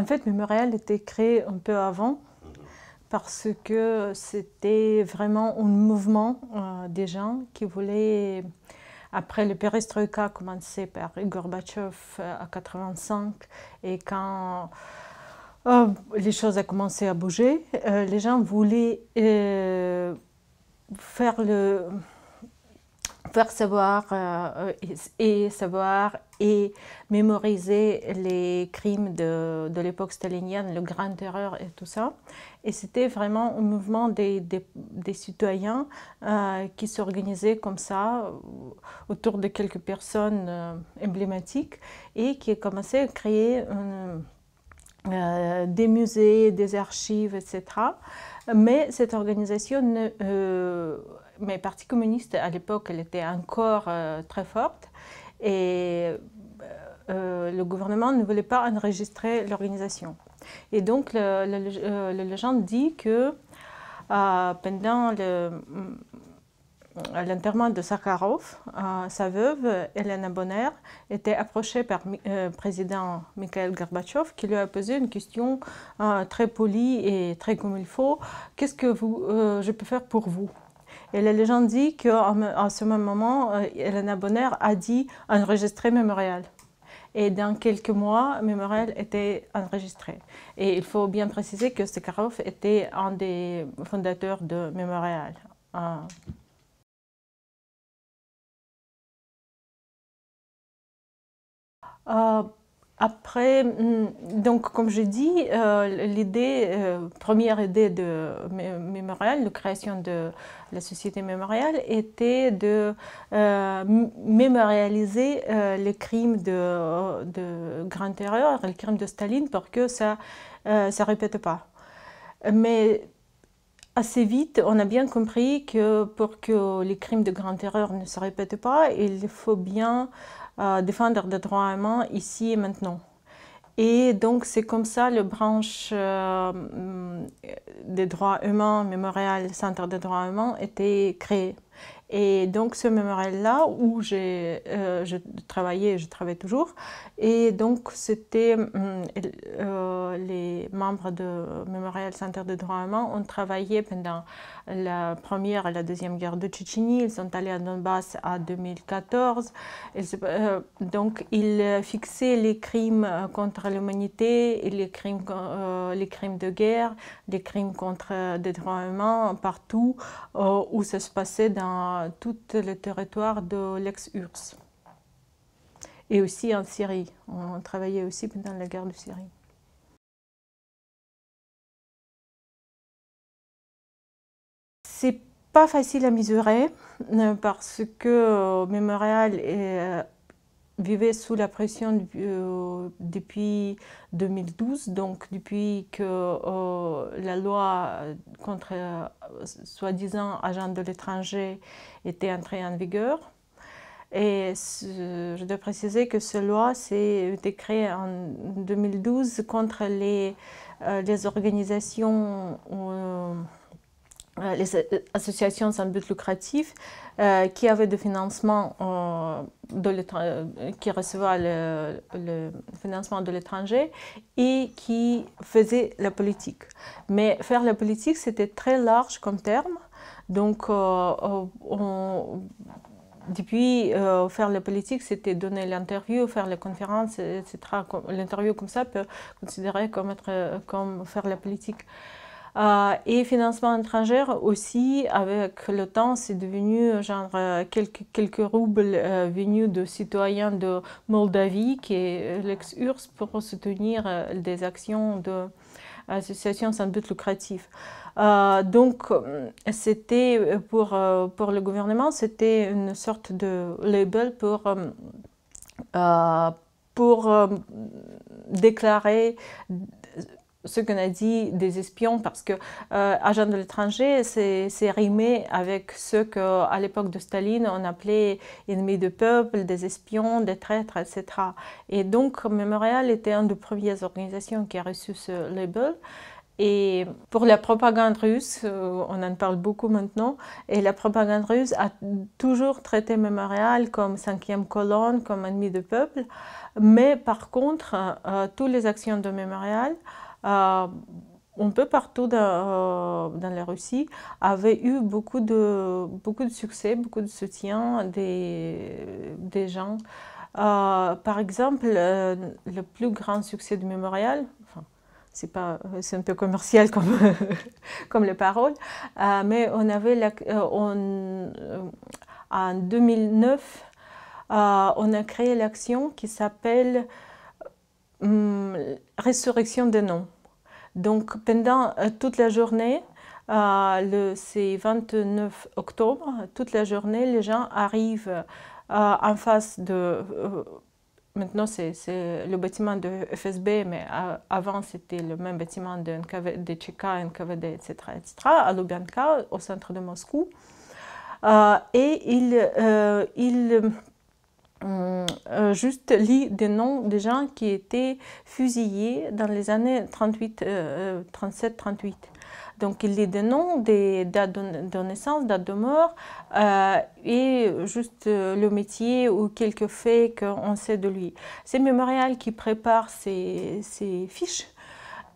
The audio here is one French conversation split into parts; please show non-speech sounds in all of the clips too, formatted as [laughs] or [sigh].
en fait, Mémorial était créé un peu avant parce que c'était vraiment un mouvement euh, des gens qui voulaient, après le perestroïka commencé par Gorbatchev euh, à 85 et quand euh, les choses ont commencé à bouger, les gens voulaient faire le faire savoir euh, et savoir et mémoriser les crimes de, de l'époque stalinienne, le grand terreur et tout ça. Et c'était vraiment un mouvement des, des, citoyens euh, qui s'organisaient comme ça autour de quelques personnes euh, emblématiques et qui commençait à créer des musées, des archives, etc. Mais cette organisation ne mais le Parti communiste, à l'époque, elle était encore euh, très forte. Et euh, euh, le gouvernement ne voulait pas enregistrer l'organisation. Et donc, la le, légende dit que pendant l'enterrement de Sakharov, sa veuve, Elena Bonner, était approchée par le président Mikhail Gorbatchev qui lui a posé une question très polie et très comme il faut. Qu'est-ce que je peux faire pour vous et la légende dit qu'en ce même moment, euh, Elena Bonner a dit enregistrer Memorial. Et dans quelques mois, Memorial était enregistré. Et il faut bien préciser que Sekharov était un des fondateurs de Memorial. Ah. Euh, après, hmm, donc comme je dis, euh, l'idée, euh, première idée de Mémorial, de création de la société Mémorial, était de euh, mémorialiser les crimes de, de Grand Terreur, les crimes de Staline, pour que ça ne se répète pas. Mais assez vite, on a bien compris que pour que les crimes de grande Terreur ne se répètent pas, il faut bien défendre des droits humains ici et maintenant. Et donc c'est comme ça le branche euh, mm, des droits humains, Mémorial Centre des droits humains, était créé. Et donc ce mémorial-là, où j'ai euh, je travaillé, je travaille toujours, et donc c'était mm, euh, les membres du Memorial Center de droits humains ont travaillé pendant la première et la deuxième guerre de Tchétchénie. Ils sont allés à Donbass en 2014. Euh, donc, ils fixaient les crimes euh, contre l'humanité, les, crimes, euh, les crimes de guerre, les crimes contre les droits humains partout où ça se passait dans tout le territoire de l'ex-URSS et aussi en Syrie. On travaillait aussi pendant la guerre de Syrie. C'est pas facile à mesurer euh, parce que euh, Memorial est, euh, vivait sous la pression depuis 2012, donc depuis que la loi contre soi-disant agents de l'étranger était entrée en vigueur. Et je dois préciser que cette loi s'est créée en 2012 contre les, les organisations euh, les euh, associations sans but lucratif euh, qui avaient des financement qui recevaient le, financement de l'étranger et qui faisaient la politique. Mais faire la politique, c'était très large comme terme. Donc, on, depuis, faire la politique, c'était donner l'interview, faire la conférence, etc. L'interview comme ça peut considérer comme, être, comme faire la politique. Euh, et financement étranger aussi, avec le temps, c'est devenu genre euh, quelques, quelques roubles euh, venus de citoyens de Moldavie, qui est l'ex-URSS, pour soutenir des actions de sans but lucratif. donc, c'était pour, pour le gouvernement, c'était une sorte de label pour pour déclarer ce qu'on a dit des espions, parce que euh, agent de l'étranger, c'est rimé avec ce qu'à l'époque de Staline, on appelait ennemis de peuple, des espions, des traîtres, etc. Et donc, Memorial était une des premières organisations qui a reçu ce label. Et pour la propagande russe, euh, on en parle beaucoup maintenant, et la propagande russe a toujours traité Memorial comme cinquième colonne, comme ennemi de peuple. Mais par contre, euh, toutes les actions de Memorial, euh, on peut partout euh, dans, la Russie, avait eu beaucoup de, beaucoup de succès, beaucoup de soutien des, gens. Euh, par exemple, le plus grand succès du mémorial, enfin, c'est pas, un peu commercial comme, [laughs] comme les paroles, mais on avait en 2009, on a créé l'action qui s'appelle Hum, résurrection des noms. Donc pendant euh, toute la journée, euh, c'est 29 octobre, toute la journée, les gens arrivent euh, en face de... Euh, maintenant, c'est le bâtiment de FSB, mais avant, c'était le même bâtiment de, NKV, de NKVD, etc., etc., à Lubyanka, au centre de Moscou. et ils, ils euh, euh, juste lit des noms des gens qui étaient fusillés dans les années 38, 37, 38. Donc il lit des noms, des dates de naissance, dates de mort, euh, et juste le métier ou quelques faits qu'on sait de lui. C'est Mémorial qui prépare ces fiches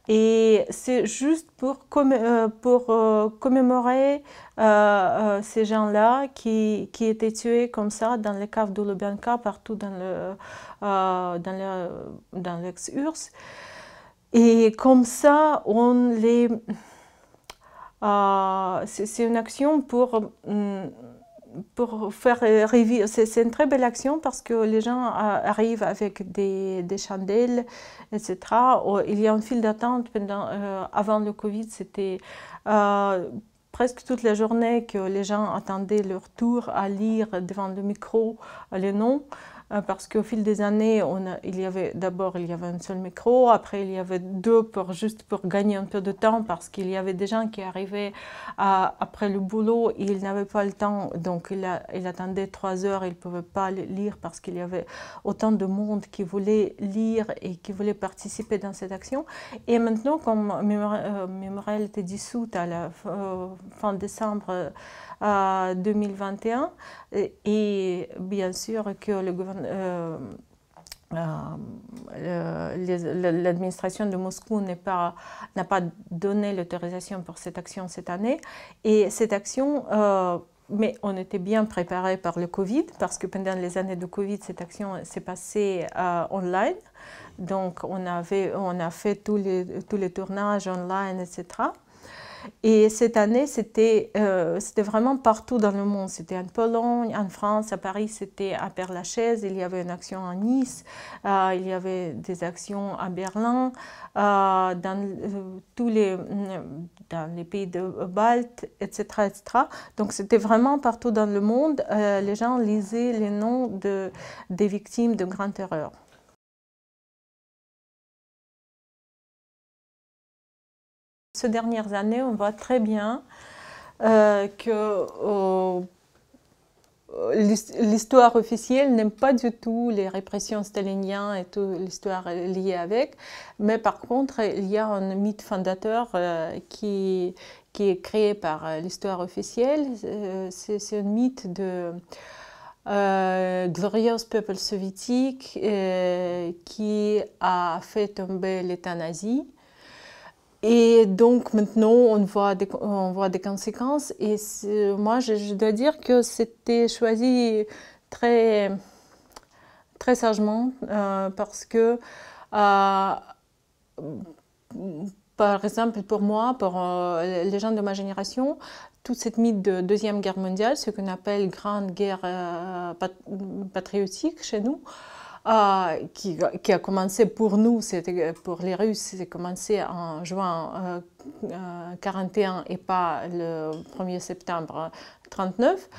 et c'est juste pour, euh, pour euh, commémorer euh, ces gens-là qui, étaient tués comme ça dans les caves de Lubyanka, partout dans l'ex-URSS. Et comme ça, on les... c'est une action pour mm, pour faire euh, revivre, c'est une très belle action parce que les gens euh, arrivent avec des, chandelles, etc. Oh, il y a un fil d'attente euh, avant le Covid, c'était presque toute la journée que les gens attendaient leur tour à lire devant le micro les noms. Euh, parce qu'au fil des années, on il y avait d'abord il y avait un seul micro, après il y avait deux pour juste pour gagner un peu de temps parce qu'il y avait des gens qui arrivaient après le boulot, ils n'avaient pas le temps, donc ils attendaient il attendait trois heures, ils ne pouvaient pas lire parce qu'il y avait autant de monde qui voulait lire et qui voulait participer dans cette action. Et maintenant, comme euh, Mémorial était dissoute à la euh, fin décembre 2021, et bien sûr que le gouvernement euh, euh, l'administration de Moscou n'a pas, pas, donné l'autorisation pour cette action cette année. Et cette action, euh, mais on était bien préparé par le Covid, parce que pendant les années de Covid, cette action s'est passée en online. Donc on, avait, on a fait tous les, tous les tournages online, etc. Et cette année, euh, c'était vraiment partout dans le monde. C'était en Pologne, en France, à Paris, c'était à Père-Lachaise, il y avait une action à Nice, euh, il y avait des actions à Berlin, euh, dans, tous les, dans les pays de Baltes, etc. etc. Donc c'était vraiment partout dans le monde. les gens lisaient les noms de, des victimes de grandes erreurs. ces dernières années, on voit très bien euh, que euh, l'histoire officielle n'aime pas du tout les répressions staliniennes et toute l'histoire liée avec. Mais par contre, il y a un mythe fondateur euh, qui, qui est créé par l'histoire officielle. C'est un mythe de euh, Peuple soviétique qui a fait tomber l'État nazi et donc maintenant, on voit des, on voit des conséquences. Et moi, je, dois dire que c'était choisi très, très sagement euh, parce que, euh, par exemple, pour moi, pour euh, les gens de ma génération, toute cette mythe de Deuxième Guerre mondiale, ce qu'on appelle Grande Guerre patriotique chez nous, ah, qui, a commencé pour nous, c'était pour les Russes, c'est commencé en juin 1941 euh, euh, et pas le 1er septembre 1939.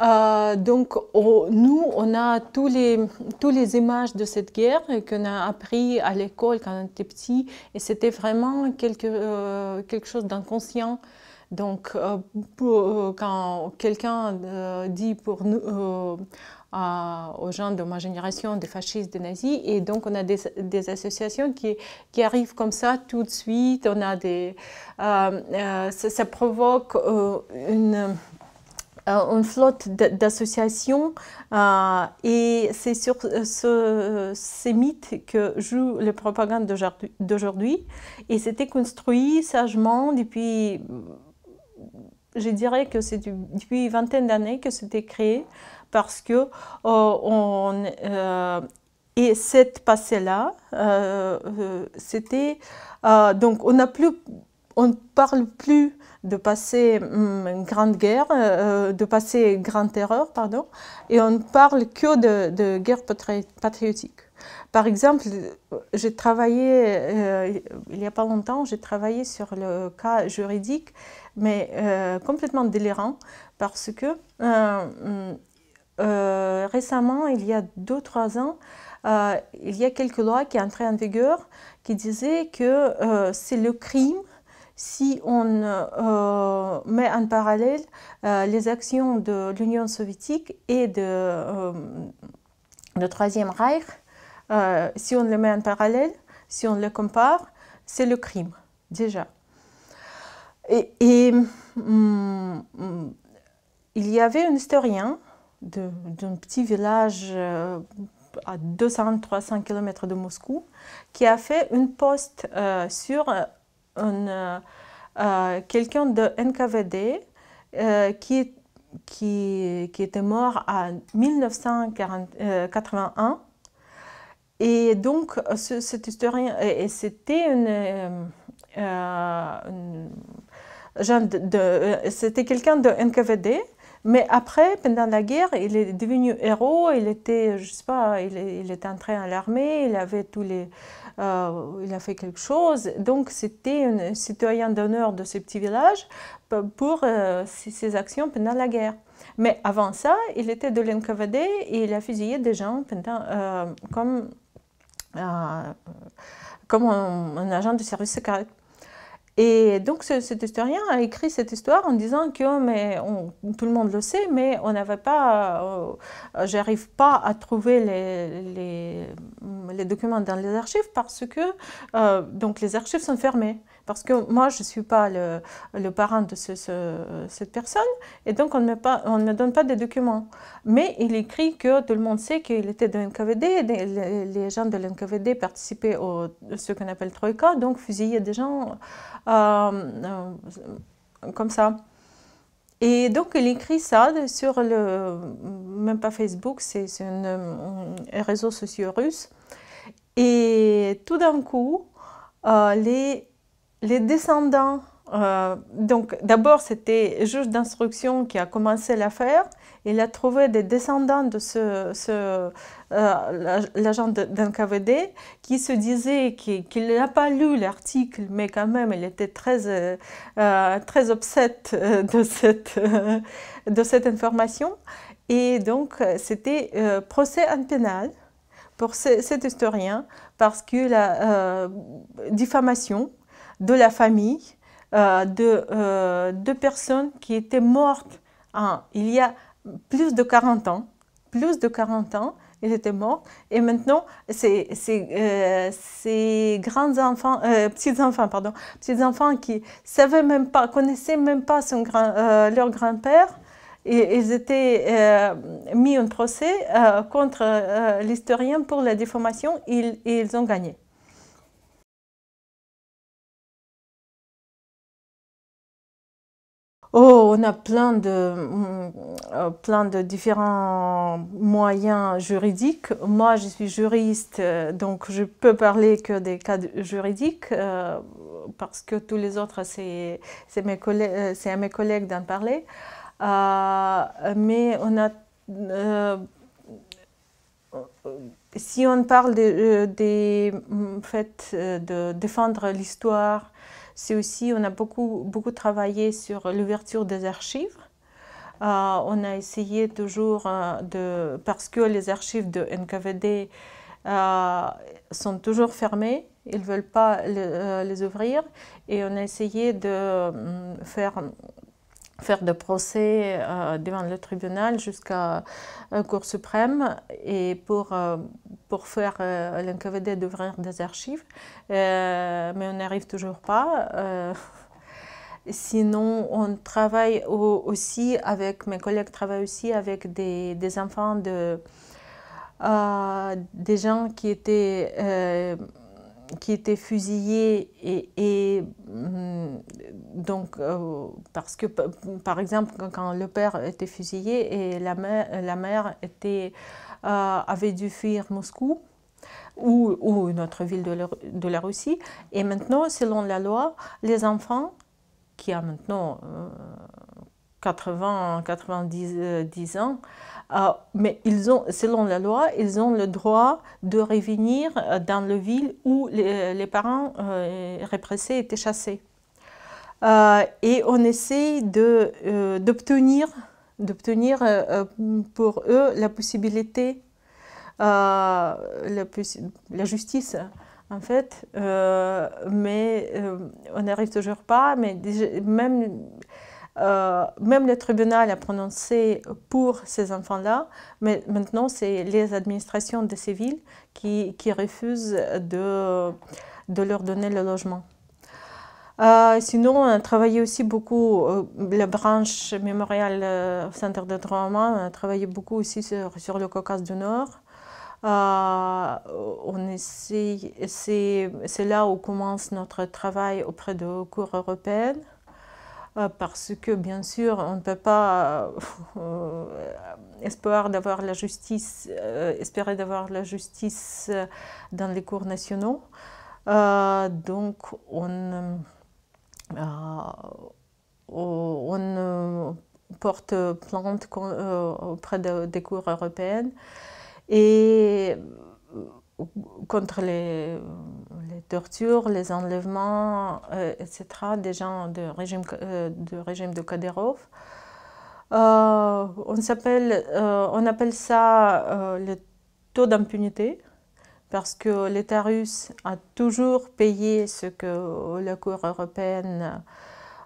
Euh, donc, nous, on a tous les, tous les images de cette guerre qu'on a appris à l'école quand on était petit, et c'était vraiment quelque, quelque chose d'inconscient. Donc, quand quelqu'un dit pour nous, aux gens de ma génération, des fascistes, des nazis. Et donc, on a des, associations qui, qui, arrivent comme ça tout de suite. On a des, euh, euh, ça, provoque euh, une flotte d'associations et c'est sur ces mythes que joue la propagande d'aujourd'hui. Et c'était construit sagement depuis, je dirais que c'est depuis une vingtaine d'années que c'était créé parce que euh, on, euh, et cette passée-là, euh, c'était donc on n'a plus on ne parle plus de passer hum, une grande guerre, de passer grande erreur, pardon, et on ne parle que de, guerre patriotique. Par exemple, j'ai travaillé, il n'y a pas longtemps, j'ai travaillé sur le cas juridique, mais complètement délirant, parce que hum, euh, récemment, il y a ou trois ans, euh, il y a quelques lois qui entraient en vigueur qui disaient que euh, c'est le crime si on met en parallèle les actions de l'Union soviétique et de, le Troisième Reich, si on les met en parallèle, si on les compare, c'est le crime déjà. Et, hum, hum, il y avait un historien d'un petit village euh, à 200-300 km de Moscou, qui a fait une poste euh, sur euh, quelqu'un de NKVD qui, qui, qui, était mort en 1981. Et donc, ce, cet historien, c'était une, c'était quelqu'un de NKVD mais après, pendant la guerre, il est devenu héros. Il était, je sais pas, il, est, entré à l'armée. Il avait tous les, euh, il a fait quelque chose. Donc c'était un citoyen d'honneur de ce petit village pour euh, ses actions pendant la guerre. Mais avant ça, il était de l'NKVD et il a fusillé des gens pendant, euh, comme comme un, agent du service secret. Et donc cet historien a écrit cette histoire en disant que oh, tout le monde le sait, mais on n'avait pas, euh, euh, j'arrive pas à trouver les, documents dans les archives parce que euh, donc les archives sont fermées parce que moi, je ne suis pas le, parent de cette personne, et donc on ne, pas, on ne me donne pas des documents. Mais il écrit que tout le monde sait qu'il était de l'NKVD, les gens de l'NKVD participaient à ce qu'on appelle Troïka, donc fusillaient des gens euh, euh, comme ça. Et donc, il écrit ça sur le, même pas Facebook, c'est un réseau social russe. Et tout d'un coup, euh, les les descendants, euh, donc d'abord c'était juge d'instruction qui a commencé l'affaire. Il a trouvé des descendants de ce, euh, d'un euh, qui se disait qu'il n'a pas lu l'article, mais quand même il était très, euh, très obsède de cette, de cette information. Et donc c'était procès en pénal pour cet historien parce que la diffamation de la famille euh, de, euh, deux personnes qui étaient mortes il y a plus de 40 ans. Plus de 40 ans, ils étaient morts. Et maintenant, euh, ces, petits-enfants, pardon, petits-enfants qui savaient même pas, connaissaient même pas son grand, leur grand-père, ils étaient mis en procès contre l'historien pour la déformation et ils ont gagné. Oh, on a plein de, euh, plein de différents moyens juridiques. Moi, je suis juriste, euh, donc je peux parler que des cas juridiques euh, parce que tous les autres, c'est à mes collègues d'en parler. mais on a... si on parle des mm, fait de défendre l'histoire, c'est aussi, on a beaucoup, beaucoup travaillé sur l'ouverture des archives. Euh, on a essayé toujours euh, de, parce que les archives de NKVD euh, sont toujours fermées, ils ne veulent pas les ouvrir, et on a essayé de faire faire de procès euh, devant le tribunal jusqu'à la euh, Cour suprême et pour, euh, pour faire euh, d'ouvrir des archives. mais on n'arrive toujours pas. [laughs] Sinon, on travaille aussi avec, mes collègues travaillent aussi avec des, des enfants de, des gens qui étaient qui étaient fusillés et, et mm, donc euh, parce que par exemple quand le père était fusillé et la mère, la mère était, euh, avait dû fuir Moscou ou, ou une autre ville de la, de la, Russie et maintenant selon la loi les enfants qui a maintenant euh, 80, 90 euh, ans. Euh, mais ils ont, selon la loi, ils ont le droit de revenir euh, dans la ville où les, parents répressés étaient chassés. et on essaie d'obtenir d'obtenir pour eux la possibilité, la, la, justice en fait, mais on n'arrive toujours pas, mais même euh, même le tribunal a prononcé pour ces enfants-là, mais maintenant c'est les administrations de ces villes qui, refusent de, leur donner le logement. Euh, sinon, on a travaillé aussi beaucoup, euh, la branche mémoriale Centre de droit on a travaillé beaucoup aussi sur, le Caucase du Nord. c'est là où commence notre travail auprès de cours européennes. Euh, parce que bien sûr, on ne peut pas euh, euh, espérer d'avoir la justice, espérer d'avoir la justice dans les cours nationaux. donc, on, on porte plainte auprès des cours européennes et contre les, les, tortures, les enlèvements, euh, etc., des gens du euh, de régime, de, régime de Kadyrov. Euh, on, on appelle ça le taux d'impunité, parce que l'État russe a toujours payé ce que la Cour européenne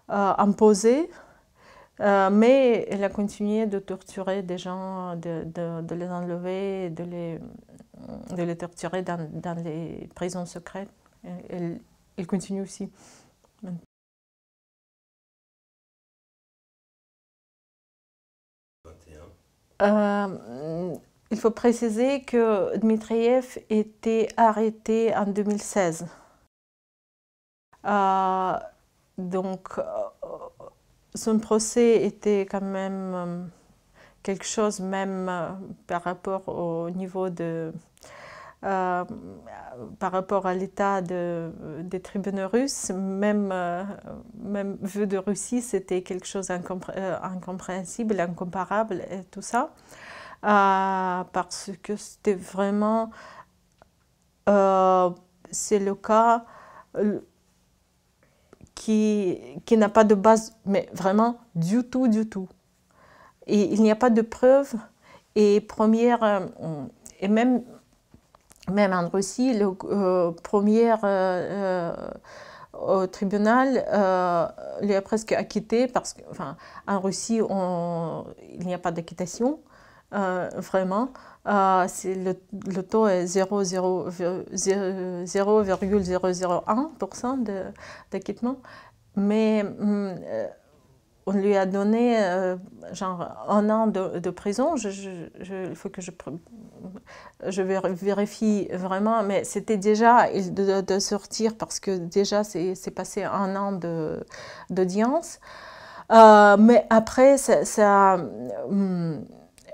imposait, imposé, mais elle a continué de torturer des gens, de les enlever, de les euh, de les torturer dans, les prisons secrètes. Elle, continue aussi. Euh, il faut préciser que Dmitriev était arrêté en 2016. Euh, donc, son procès était quand même quelque chose même euh, par rapport au niveau de... Euh, par rapport à l'état de, des tribunaux russes, même, euh, même vu de Russie, c'était quelque chose incompréhensible incomparable et tout ça, parce que c'était vraiment, c'est le cas qui n'a pas de base, mais vraiment du tout, du tout il n'y a pas de preuves. Et première, euh, et même, même en Russie, le euh, première premier euh, au tribunal, l'a presque acquitté parce qu'en enfin, en Russie, on, il n'y a pas d'acquittation, vraiment. c'est le, taux est 0,001% d'acquittement. Mais hum, on lui a donné euh, genre un an de, prison. il faut que je, je vérifie vraiment, mais c'était déjà de, sortir parce que déjà c'est passé un an d'audience. Euh, mais après, ça, euh,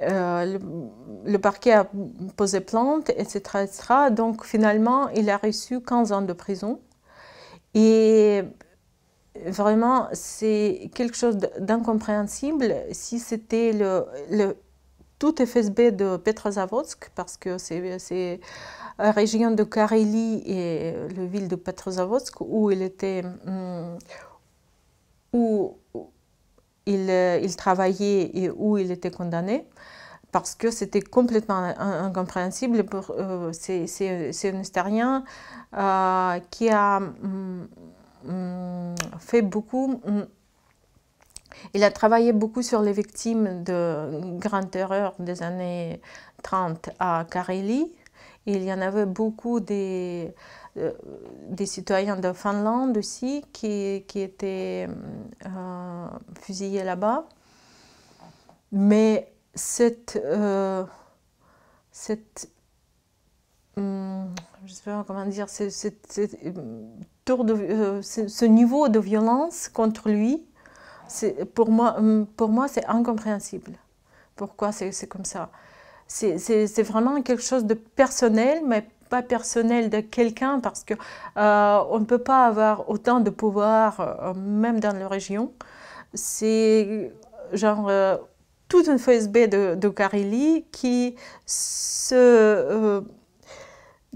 le, parquet a posé plainte, etc., Donc finalement, il a reçu 15 ans de prison. Et vraiment, c'est quelque chose d'incompréhensible. Si c'était le, le, tout FSB de Petrozavodsk, parce que c'est la région de Karélie et la ville de Petrozavodsk où il était, hmm, où il, il travaillait et où il était condamné parce que c'était complètement incompréhensible pour euh, ces, un euh, qui a hmm, Mm, fait beaucoup, mm, il a travaillé beaucoup sur les victimes de Grande Terreur des années 30 à Kareli Il y en avait beaucoup des, euh, des citoyens de Finlande aussi qui, qui étaient euh, fusillés là-bas. Mais cette, euh, cette, mm, sais pas comment dire, de, euh, ce, niveau de violence contre lui, hum, pour moi, c'est incompréhensible. Pourquoi c'est comme ça C'est vraiment quelque chose de personnel, mais pas personnel de quelqu'un, parce qu'on euh, ne peut pas avoir autant de pouvoir, euh, même dans la région. C'est genre toute une FSB de, de qui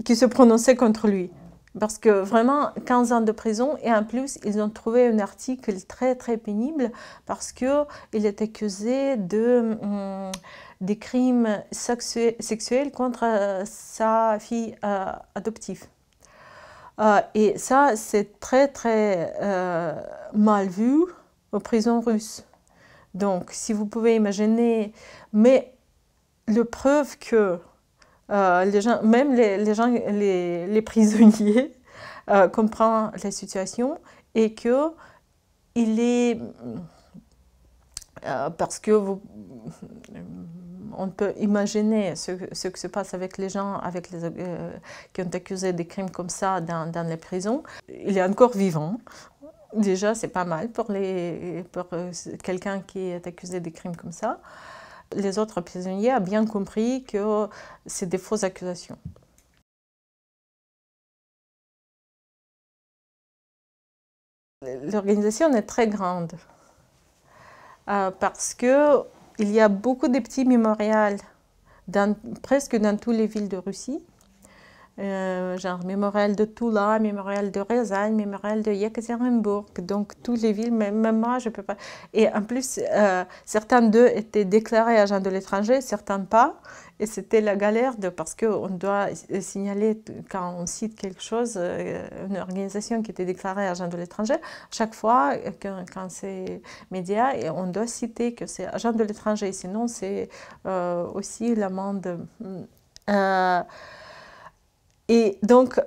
qui se prononçait contre lui. Parce que vraiment, 15 ans de prison et en plus, ils ont trouvé un article très très pénible parce qu'il était accusé de, hum, crimes sexuels, contre euh, sa fille euh, adoptive. Euh, et ça, c'est très très mal vu aux prisons russes. Donc, si vous pouvez imaginer, mais le preuve que euh, gens, même les, gens, les, prisonniers euh, comprennent la situation et que il est euh, parce que on peut imaginer ce, ce, qui se passe avec les gens avec les, qui ont accusé des crimes comme ça dans, dans les prisons. Il est encore vivant. Déjà, c'est pas mal pour, pour quelqu'un qui est accusé des crimes comme ça. Les autres prisonniers ont bien compris que c'est des fausses accusations. L'organisation est très grande euh, parce qu'il y a beaucoup de petits mémorials presque dans toutes les villes de Russie. Euh, genre mémorial de Toula, mémorial de Rezan, mémorial de Yekaterinburg, Donc, toutes les villes, même moi, je ne peux pas. Et en plus, euh, certains d'eux étaient déclarés agents de l'étranger, certains pas. Et c'était la galère de, parce qu'on doit signaler, quand on cite quelque chose, euh, une organisation qui était déclarée agent de l'étranger, chaque fois, quand c'est média, on doit citer que c'est agent de l'étranger. Sinon, c'est aussi l'amende. Et donc,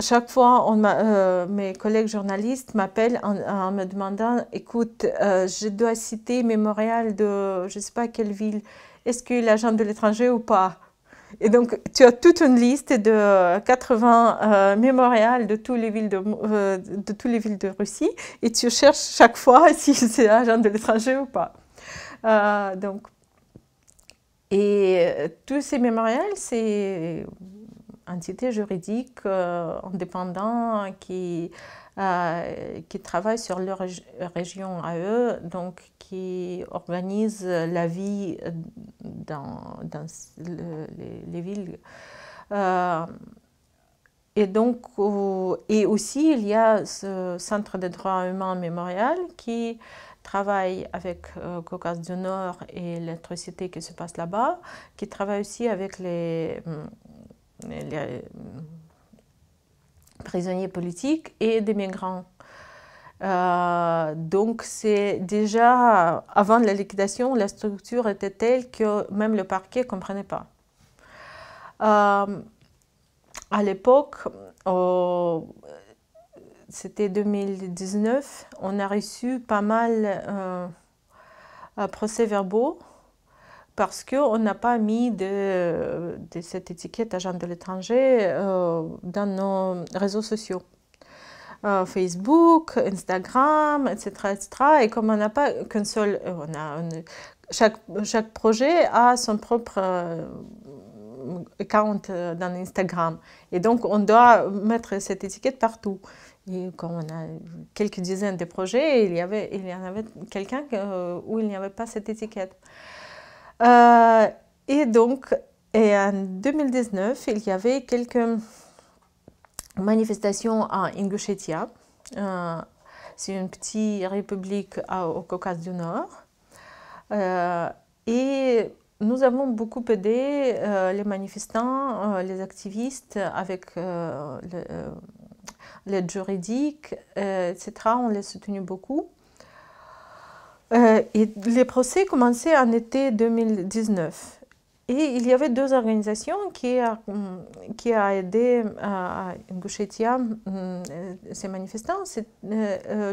chaque fois, on euh, mes collègues journalistes m'appellent en, me demandant, écoute, euh, je dois citer mémorial de je ne sais pas quelle ville, est-ce qu'il agent de l'étranger ou pas Et donc, tu as toute une liste de 80 euh, mémorials de, toutes les villes de, de les villes de Russie et tu cherches chaque fois [laughs] si c'est agent de l'étranger ou pas. donc, et tous ces mémorials, c'est entités juridique euh, euh, qui, travaillent qui travaille sur leur région à eux, donc qui organise la vie dans, dans les, villes. Euh, et donc, et aussi, il y a ce Centre des droits humains mémorial qui travaille avec euh, Caucase du Nord et l'atrocité qui se passe là-bas, qui travaille aussi avec les hum, euh, les euh, prisonniers politiques et des migrants. Euh, donc, c'est déjà avant la liquidation, la structure était telle que même le parquet ne comprenait pas. à l'époque, c'était 2019, on a reçu pas mal de procès-verbaux parce qu'on n'a pas mis de, cette étiquette agent de l'étranger euh, dans nos réseaux sociaux. Euh, Facebook, Instagram, etc., etc. Et comme on n'a pas qu'un seul... Euh, on a chaque, chaque, projet a son propre compte dans Instagram. Et donc, on doit mettre cette étiquette partout. Et comme on a quelques dizaines de projets, il y, avait, il y en avait quelqu'un où il n'y avait pas cette étiquette. Euh, et donc, en 2019, il y avait quelques manifestations à Ingushetia. Euh, c'est une petite république au Caucase du Nord. Euh, et nous avons beaucoup aidé les manifestants, les activistes avec l'aide juridique, etc. On les soutenu beaucoup. Euh, et les procès commençaient en été 2019. Et il y avait deux organisations qui a, mm, qui a aidé euh, à Gouchetia mm, euh, ces manifestants.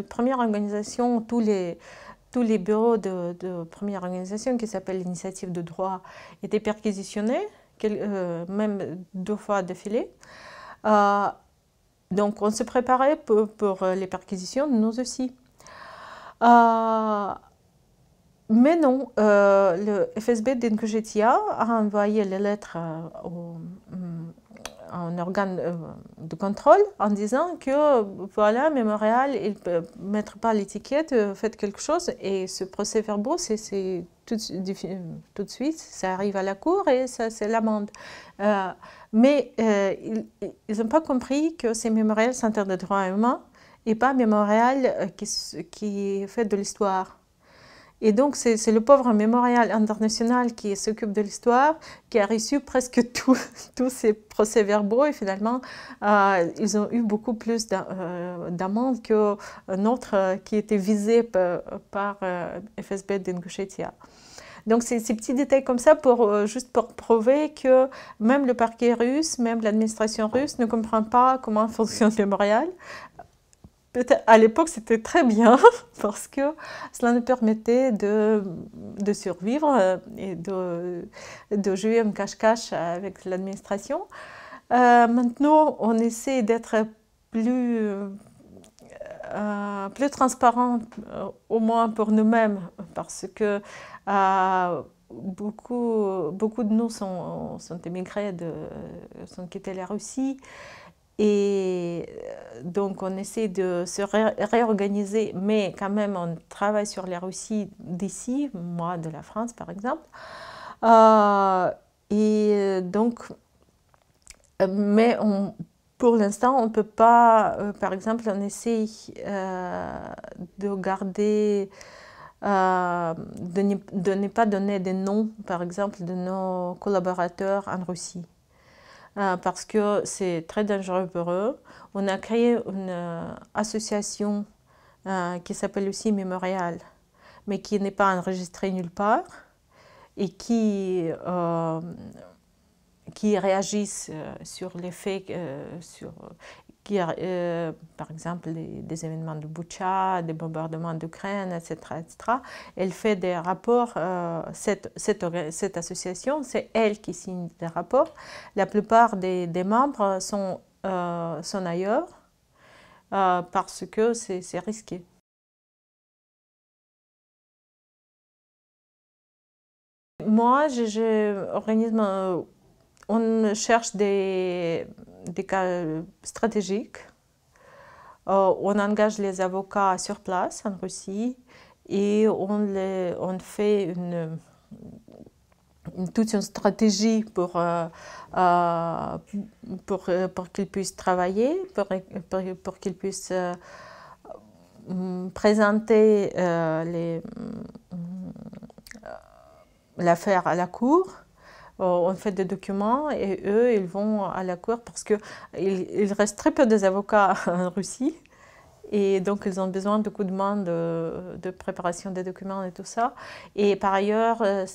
première organisation, tous les, tous les bureaux de, de première organisation qui s'appelle l'initiative de droit étaient perquisitionnés, même deux fois défilés. donc on se préparait pour, les perquisitions, nous aussi. Mais non, euh, le FSB d'Ingushetia a envoyé les lettres euh, mm, à un organe euh, de contrôle en disant que voilà, Mémorial, ils ne mettre pas l'étiquette, faites quelque chose. Et ce procès-verbaux, c'est tout, tout, de suite, ça arrive à la cour et ça, c'est l'amende. mais ils n'ont pas compris que c'est Mémorial Centre de droits humains et pas Mémorial qui, qui fait de l'histoire. Et donc, c'est le pauvre mémorial international qui s'occupe de l'histoire, qui a reçu presque [laughs] tous ces procès-verbaux. Et finalement, euh, ils ont eu beaucoup plus euh, d'amendes que autre euh, qui était visé par, FSB FSB d'Ingushetia. Donc, c'est ces petits détails comme ça, pour, juste pour prouver que même le parquet russe, même l'administration russe ne comprend pas comment [laughs] fonctionne le mémorial à l'époque, c'était très bien [laughs] parce que cela nous permettait de, survivre euh, et de, de jouer un cache-cache avec l'administration. Euh, maintenant, on essaie d'être plus, euh, plus transparent, au moins pour nous-mêmes, parce que beaucoup, beaucoup de nous sont, émigrés, de, sont quittés la Russie. Et euh, donc, on essaie de se réorganiser, mais quand même, on travaille sur la Russie d'ici, moi de la France par exemple. Euh, et euh, donc, mais on, pour l'instant, on ne peut pas, par exemple, on essaie de garder, de ne pas donner des noms, par exemple, de nos collaborateurs en Russie. Euh, parce que c'est très dangereux pour eux. On a créé une euh, association euh, qui s'appelle aussi Mémorial, mais qui n'est pas enregistrée nulle part et qui, euh, qui réagissent sur les faits. sur qui, euh, par exemple, des événements de Boucha, des bombardements d'Ukraine, etc., etc., Elle fait des rapports, euh, cette, association, c'est elle qui signe des rapports. La plupart des, membres sont, euh, sont ailleurs parce que c'est risqué. Moi, j'organise on cherche des, cas stratégiques. Euh, on engage les avocats sur place en Russie et on, fait toute une stratégie euh, euh, pour, qu'ils puissent travailler, pour, qu'ils puissent présenter l'affaire à la cour. Euh, on fait des documents et eux, ils vont à la cour parce qu'il il reste très peu des avocats [laughs] en Russie. Et donc, ils ont besoin de coups de main de, préparation des documents et tout ça. Et par ailleurs, euh,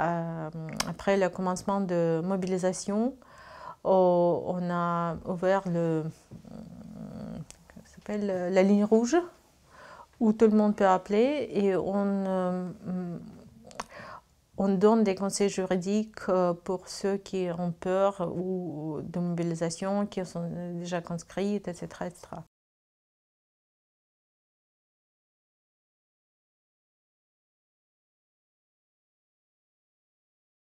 euh, après le commencement de mobilisation, on a ouvert le, la ligne rouge où tout le monde peut appeler et on, on donne des conseils juridiques euh, pour ceux qui ont peur ou de mobilisation, qui sont déjà conscrits, etc. etc.